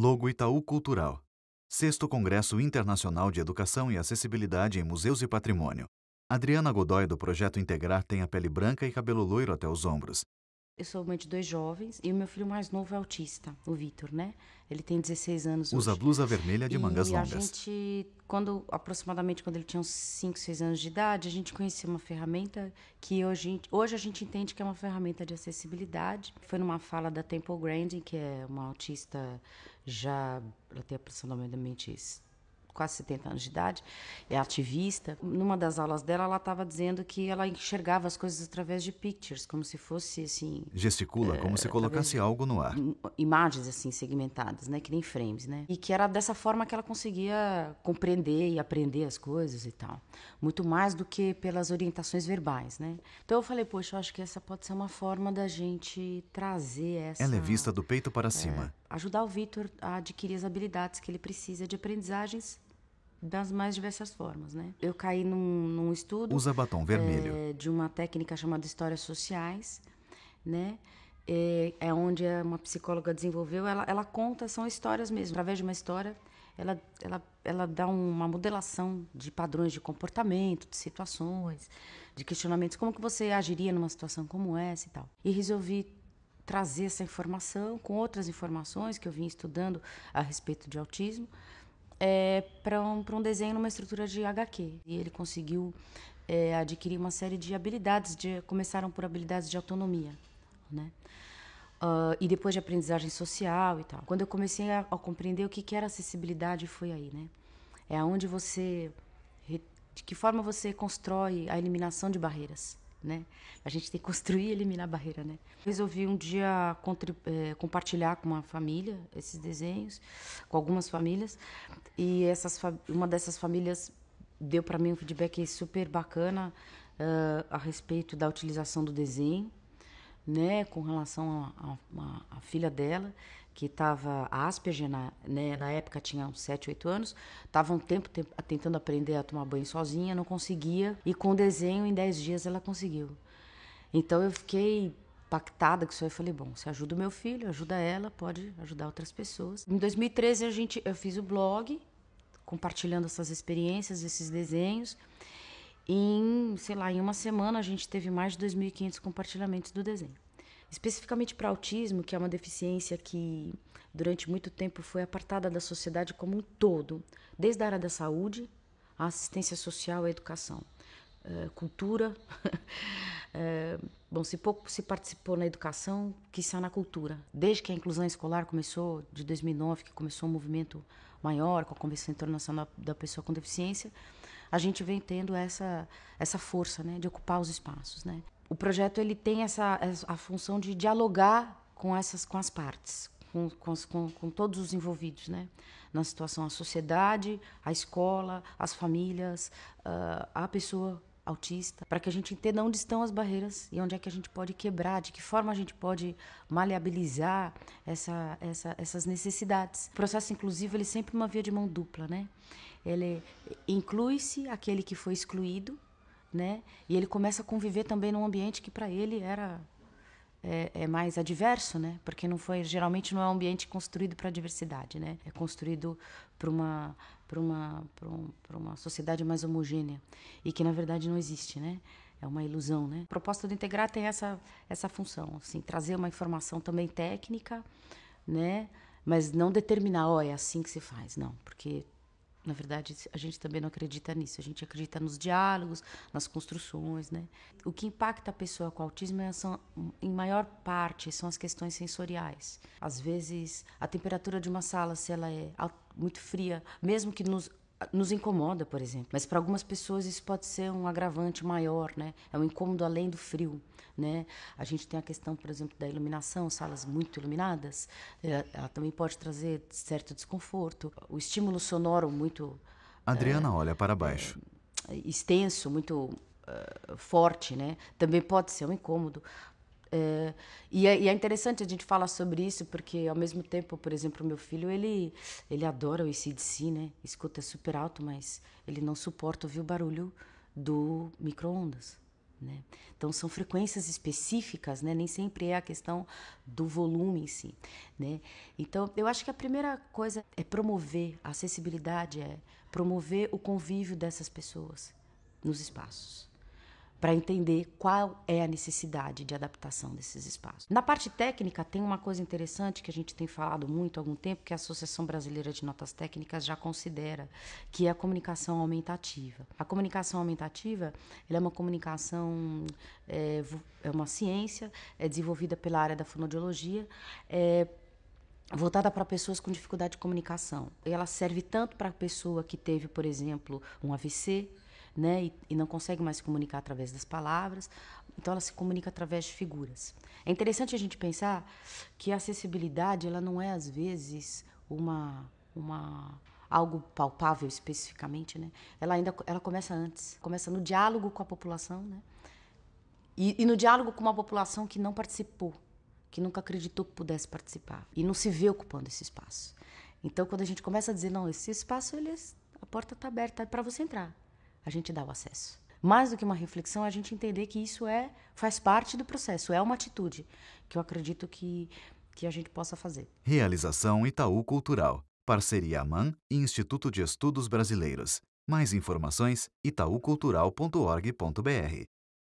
Logo Itaú Cultural. Sexto Congresso Internacional de Educação e Acessibilidade em Museus e Patrimônio. Adriana Godoy, do projeto Integrar, tem a pele branca e cabelo loiro até os ombros. Eu sou mãe de dois jovens e o meu filho mais novo é autista, o Vitor, né? Ele tem 16 anos. Usa hoje. blusa vermelha de e mangas longas. E A gente, quando aproximadamente quando ele tinha uns 5, 6 anos de idade, a gente conhecia uma ferramenta que hoje, hoje a gente entende que é uma ferramenta de acessibilidade. Foi numa fala da Temple Grandin, que é uma autista já, ela tem a quase 70 anos de idade, é ativista. Numa das aulas dela, ela estava dizendo que ela enxergava as coisas através de pictures, como se fosse assim. Gesticula como se é, colocasse algo no ar. Imagens assim segmentadas, né, que nem frames, né? E que era dessa forma que ela conseguia compreender e aprender as coisas e tal, muito mais do que pelas orientações verbais, né? Então eu falei, poxa, eu acho que essa pode ser uma forma da gente trazer essa. Ela é vista do peito para é, cima. Ajudar o Vitor a adquirir as habilidades que ele precisa de aprendizagens das mais diversas formas, né? Eu caí num, num estudo... Usa batom eh, vermelho. É, de uma técnica chamada Histórias Sociais, né? É, é onde uma psicóloga desenvolveu, ela, ela conta, são histórias mesmo. Através de uma história, ela, ela, ela dá uma modelação de padrões de comportamento, de situações, de questionamentos, como que você agiria numa situação como essa e tal. E resolvi trazer essa informação com outras informações que eu vim estudando a respeito de autismo, é, para um, um desenho numa estrutura de HQ. E ele conseguiu é, adquirir uma série de habilidades, de, começaram por habilidades de autonomia, né? Uh, e depois de aprendizagem social e tal. Quando eu comecei a, a compreender o que, que era acessibilidade, foi aí, né? É aonde você. De que forma você constrói a eliminação de barreiras né? A gente tem que construir e eliminar a barreira, né? Resolvi um dia é, compartilhar com uma família esses desenhos, com algumas famílias, e essas uma dessas famílias deu para mim um feedback super bacana uh, a respeito da utilização do desenho né, com relação à filha dela, que estava Asperger, na, né, na época tinha uns 7, 8 anos, estava um tempo, tentando aprender a tomar banho sozinha, não conseguia, e com desenho em 10 dias ela conseguiu. Então eu fiquei impactada com isso aí, falei, bom, se ajuda o meu filho, ajuda ela, pode ajudar outras pessoas. Em 2013 a gente, eu fiz o blog, compartilhando essas experiências, esses desenhos, em, sei lá, em uma semana a gente teve mais de 2.500 compartilhamentos do desenho. Especificamente para autismo, que é uma deficiência que durante muito tempo foi apartada da sociedade como um todo, desde a área da saúde, a assistência social, a educação, eh, cultura. Eh, bom, se pouco se participou na educação, que está na cultura. Desde que a inclusão escolar começou, de 2009, que começou um movimento maior com a Convenção Internacional da Pessoa com Deficiência, a gente vem tendo essa, essa força né, de ocupar os espaços. Né? O projeto ele tem essa, a função de dialogar com, essas, com as partes, com, com, com, todos os envolvidos né? na situação, a sociedade, a escola, as famílias, ah, a pessoa autista, para que a gente entenda onde estão as barreiras e onde é que a gente pode quebrar, de que forma a gente pode maleabilizar essa, essa, essas necessidades. O processo inclusivo ele é sempre uma via de mão dupla, né? ele inclui-se aquele que foi excluído, né? E ele começa a conviver também num ambiente que para ele era é, é, mais adverso, né? Porque não foi geralmente não é um ambiente construído para a diversidade, né? É construído para uma para uma para um, uma sociedade mais homogênea e que na verdade não existe, né? É uma ilusão, né? A proposta do integrar tem essa essa função, assim, trazer uma informação também técnica, né? Mas não determinar, ó, oh, é assim que se faz, não, porque na verdade, a gente também não acredita nisso. A gente acredita nos diálogos, nas construções, né? O que impacta a pessoa com autismo é, são, em maior parte, são as questões sensoriais. Às vezes, a temperatura de uma sala, se ela é muito fria, mesmo que nos nos incomoda, por exemplo. Mas para algumas pessoas isso pode ser um agravante maior, né? É um incômodo além do frio, né? A gente tem a questão, por exemplo, da iluminação, salas muito iluminadas, é, ela também pode trazer certo desconforto. O estímulo sonoro muito Adriana é, olha para é, baixo. É, extenso, muito forte, né? Também pode ser um incômodo é, e, é, e, é, interessante a gente falar sobre isso, porque ao mesmo tempo, por exemplo, meu filho, ele, ele adora o ICDC, né? Escuta super alto, mas ele não suporta ouvir o barulho do micro-ondas. Né? Então são frequências específicas, né? nem sempre é a questão do volume em si. Né? Então eu acho que a primeira coisa é promover a acessibilidade, é promover o convívio dessas pessoas nos espaços para entender qual é a necessidade de adaptação desses espaços. Na parte técnica, tem uma coisa interessante que a gente tem falado muito há algum tempo, que a Associação Brasileira de Notas Técnicas já considera, que é a comunicação aumentativa. A comunicação aumentativa é uma comunicação, é, é, uma ciência é desenvolvida pela área da fonodiologia, é, voltada para pessoas com dificuldade de comunicação. E ela serve tanto para a pessoa que teve, por exemplo, um AVC, né? E, e, não consegue mais se comunicar através das palavras, então ela se comunica através de figuras. É interessante a gente pensar que a acessibilidade ela não é às vezes uma uma algo palpável especificamente, né? Ela ainda ela começa antes, começa no diálogo com a população, né? E, e no diálogo com uma população que não participou, que nunca acreditou que pudesse participar e não se vê ocupando esse espaço. Então, quando a gente começa a dizer não, esse espaço ele, é, a porta está aberta é para você entrar a gente dá o acesso. Mais do que uma reflexão, a gente entender que isso é faz parte do processo, é uma atitude que eu acredito que que a gente possa fazer. Realização Itaú Cultural, parceria AMAN e Instituto de Estudos Brasileiros. Mais informações itaucultural.org.br.